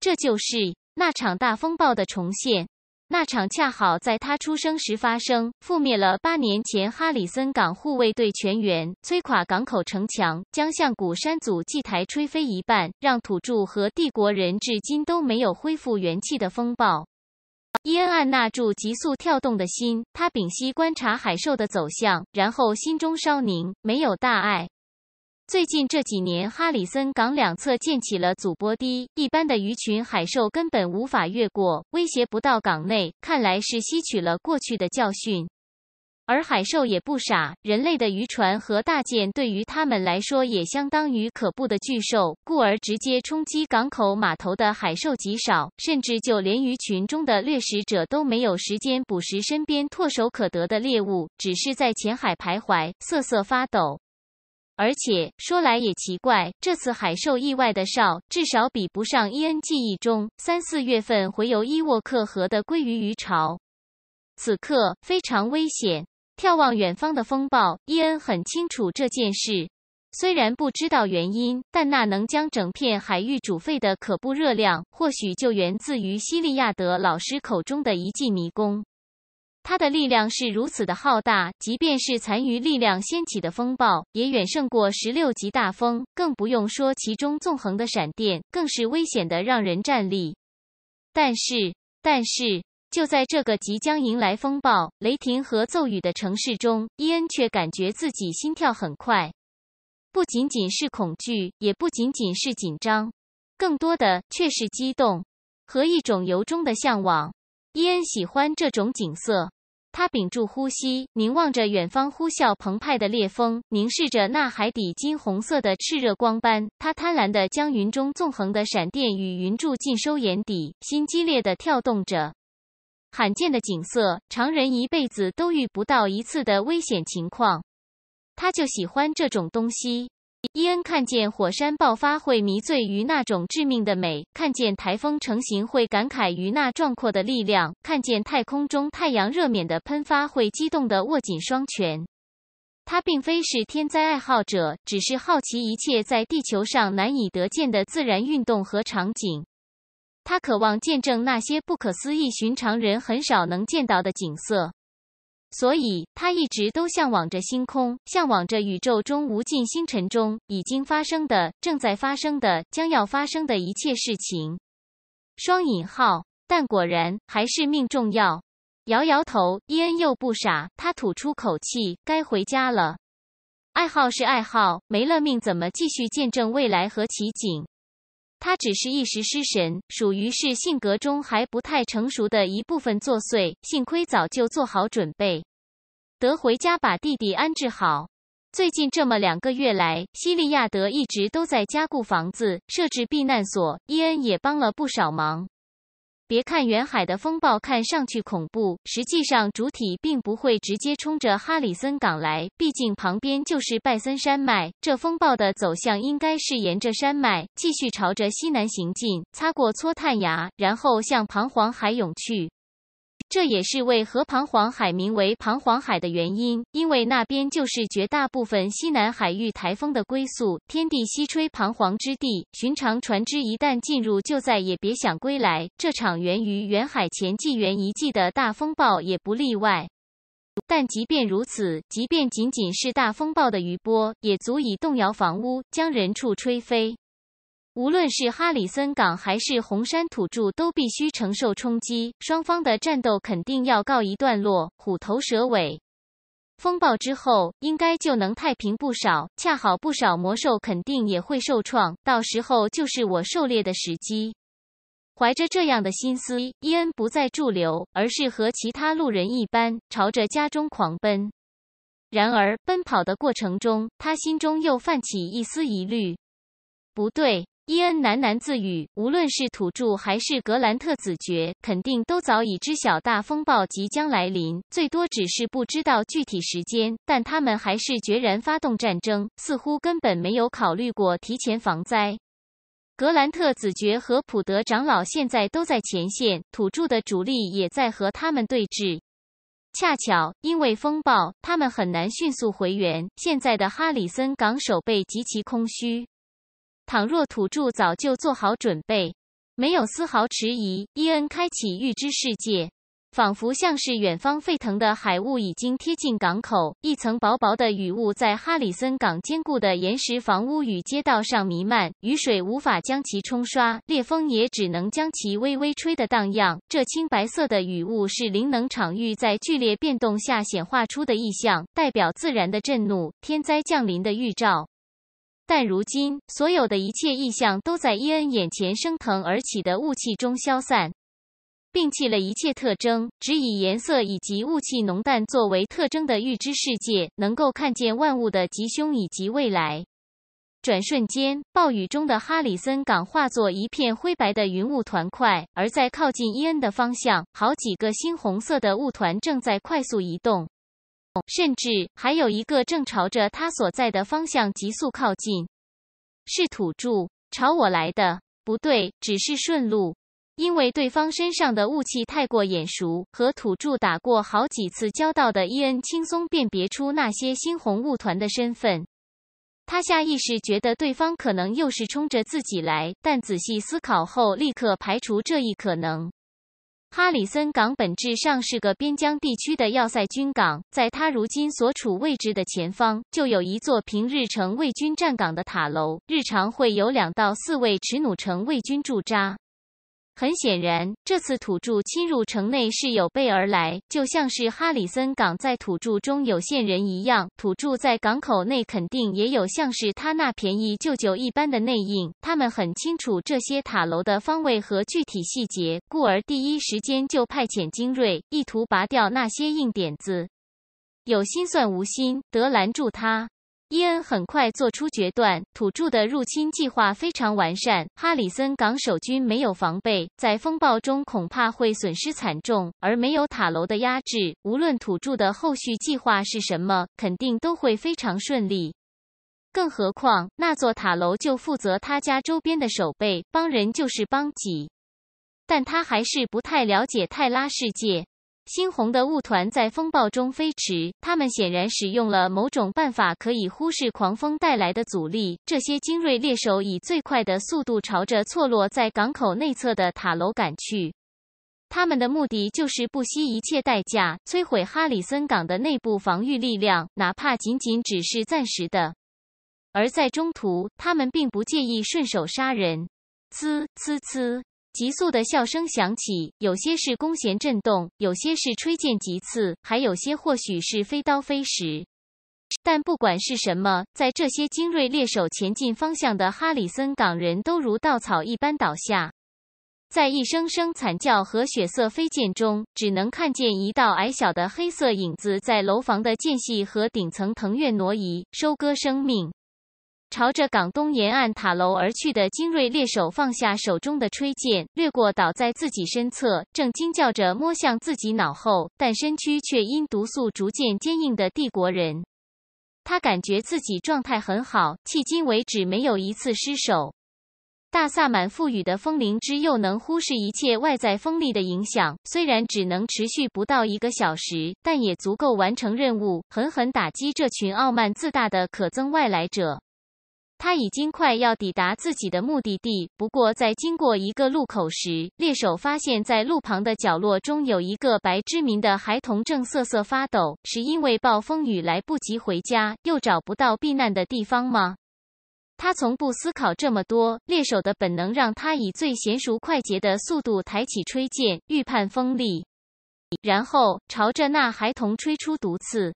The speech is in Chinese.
这就是那场大风暴的重现，那场恰好在他出生时发生，覆灭了八年前哈里森港护卫队全员，摧垮港口城墙，将向古山祖祭台吹飞一半，让土著和帝国人至今都没有恢复元气的风暴。伊恩按捺住急速跳动的心，他屏息观察海兽的走向，然后心中稍宁，没有大碍。最近这几年，哈里森港两侧建起了阻波堤，一般的鱼群海兽根本无法越过，威胁不到港内。看来是吸取了过去的教训。而海兽也不傻，人类的渔船和大舰对于他们来说也相当于可怖的巨兽，故而直接冲击港口码头的海兽极少，甚至就连鱼群中的掠食者都没有时间捕食身边唾手可得的猎物，只是在浅海徘徊，瑟瑟发抖。而且说来也奇怪，这次海兽意外的少，至少比不上伊恩记忆中三四月份回游伊沃克河的鲑鱼鱼潮。此刻非常危险，眺望远方的风暴，伊恩很清楚这件事。虽然不知道原因，但那能将整片海域煮沸的可怖热量，或许就源自于西利亚德老师口中的一记迷宫。它的力量是如此的浩大，即便是残余力量掀起的风暴，也远胜过十六级大风，更不用说其中纵横的闪电，更是危险的让人站立。但是，但是，就在这个即将迎来风暴、雷霆和骤雨的城市中，伊恩却感觉自己心跳很快，不仅仅是恐惧，也不仅仅是紧张，更多的却是激动和一种由衷的向往。伊恩喜欢这种景色，他屏住呼吸，凝望着远方呼啸澎湃的烈风，凝视着那海底金红色的炽热光斑。他贪婪的将云中纵横的闪电与云柱尽收眼底，心激烈的跳动着。罕见的景色，常人一辈子都遇不到一次的危险情况，他就喜欢这种东西。伊恩看见火山爆发会迷醉于那种致命的美，看见台风成型会感慨于那壮阔的力量，看见太空中太阳热冕的喷发会激动地握紧双拳。他并非是天灾爱好者，只是好奇一切在地球上难以得见的自然运动和场景。他渴望见证那些不可思议、寻常人很少能见到的景色。所以，他一直都向往着星空，向往着宇宙中无尽星辰中已经发生的、正在发生的、将要发生的一切事情。双引号，但果然还是命重要。摇摇头，伊恩又不傻，他吐出口气：“该回家了。爱好是爱好，没了命怎么继续见证未来和奇景？”他只是一时失神，属于是性格中还不太成熟的一部分作祟。幸亏早就做好准备，得回家把弟弟安置好。最近这么两个月来，西利亚德一直都在加固房子、设置避难所，伊恩也帮了不少忙。别看远海的风暴看上去恐怖，实际上主体并不会直接冲着哈里森港来，毕竟旁边就是拜森山脉。这风暴的走向应该是沿着山脉继续朝着西南行进，擦过搓炭崖，然后向彷徨海涌去。这也是为何彷徨海名为彷徨海的原因，因为那边就是绝大部分西南海域台风的归宿，天地西吹彷徨之地，寻常船只一旦进入，就再也别想归来。这场源于远海前纪元遗迹的大风暴也不例外。但即便如此，即便仅仅是大风暴的余波，也足以动摇房屋，将人畜吹飞。无论是哈里森港还是红山土著，都必须承受冲击。双方的战斗肯定要告一段落，虎头蛇尾。风暴之后，应该就能太平不少。恰好不少魔兽肯定也会受创，到时候就是我狩猎的时机。怀着这样的心思，伊恩不再驻留，而是和其他路人一般，朝着家中狂奔。然而，奔跑的过程中，他心中又泛起一丝疑虑：不对。伊恩喃喃自语：“无论是土著还是格兰特子爵，肯定都早已知晓大风暴即将来临，最多只是不知道具体时间。但他们还是决然发动战争，似乎根本没有考虑过提前防灾。”格兰特子爵和普德长老现在都在前线，土著的主力也在和他们对峙。恰巧因为风暴，他们很难迅速回援。现在的哈里森港守备极其空虚。倘若土著早就做好准备，没有丝毫迟疑，伊恩开启预知世界，仿佛像是远方沸腾的海雾已经贴近港口，一层薄薄的雨雾在哈里森港坚固的岩石房屋与街道上弥漫，雨水无法将其冲刷，烈风也只能将其微微吹得荡漾。这青白色的雨雾是灵能场域在剧烈变动下显化出的意象，代表自然的震怒，天灾降临的预兆。但如今，所有的一切意象都在伊恩眼前升腾而起的雾气中消散，摒弃了一切特征，只以颜色以及雾气浓淡作为特征的预知世界，能够看见万物的吉凶以及未来。转瞬间，暴雨中的哈里森港化作一片灰白的云雾团块，而在靠近伊恩的方向，好几个猩红色的雾团正在快速移动。甚至还有一个正朝着他所在的方向急速靠近，是土著朝我来的？不对，只是顺路。因为对方身上的雾气太过眼熟，和土著打过好几次交道的伊恩轻松辨别出那些猩红雾团的身份。他下意识觉得对方可能又是冲着自己来，但仔细思考后立刻排除这一可能。哈里森港本质上是个边疆地区的要塞军港，在它如今所处位置的前方，就有一座平日城卫军站岗的塔楼，日常会有两到四位持弩城卫军驻扎。很显然，这次土著侵入城内是有备而来，就像是哈里森港在土著中有线人一样，土著在港口内肯定也有像是他那便宜舅舅一般的内应，他们很清楚这些塔楼的方位和具体细节，故而第一时间就派遣精锐，意图拔掉那些硬点子。有心算无心，得拦住他。伊恩很快做出决断，土著的入侵计划非常完善，哈里森港守军没有防备，在风暴中恐怕会损失惨重。而没有塔楼的压制，无论土著的后续计划是什么，肯定都会非常顺利。更何况那座塔楼就负责他家周边的守备，帮人就是帮己。但他还是不太了解泰拉世界。猩红的雾团在风暴中飞驰，他们显然使用了某种办法，可以忽视狂风带来的阻力。这些精锐猎手以最快的速度朝着错落在港口内侧的塔楼赶去，他们的目的就是不惜一切代价摧毁哈里森港的内部防御力量，哪怕仅仅只是暂时的。而在中途，他们并不介意顺手杀人。呲呲呲！急速的笑声响起，有些是弓弦震动，有些是吹剑急刺，还有些或许是飞刀飞石。但不管是什么，在这些精锐猎手前进方向的哈里森港人都如稻草一般倒下。在一声声惨叫和血色飞溅中，只能看见一道矮小的黑色影子在楼房的间隙和顶层藤跃挪移，收割生命。朝着港东沿岸塔楼而去的精锐猎手放下手中的吹剑，掠过倒在自己身侧、正惊叫着摸向自己脑后，但身躯却因毒素逐渐坚硬的帝国人。他感觉自己状态很好，迄今为止没有一次失手。大萨满赋予的风灵之又能忽视一切外在风力的影响，虽然只能持续不到一个小时，但也足够完成任务，狠狠打击这群傲慢自大的可憎外来者。他已经快要抵达自己的目的地，不过在经过一个路口时，猎手发现，在路旁的角落中有一个白知名的孩童正瑟瑟发抖，是因为暴风雨来不及回家，又找不到避难的地方吗？他从不思考这么多，猎手的本能让他以最娴熟、快捷的速度抬起吹箭，预判风力，然后朝着那孩童吹出毒刺。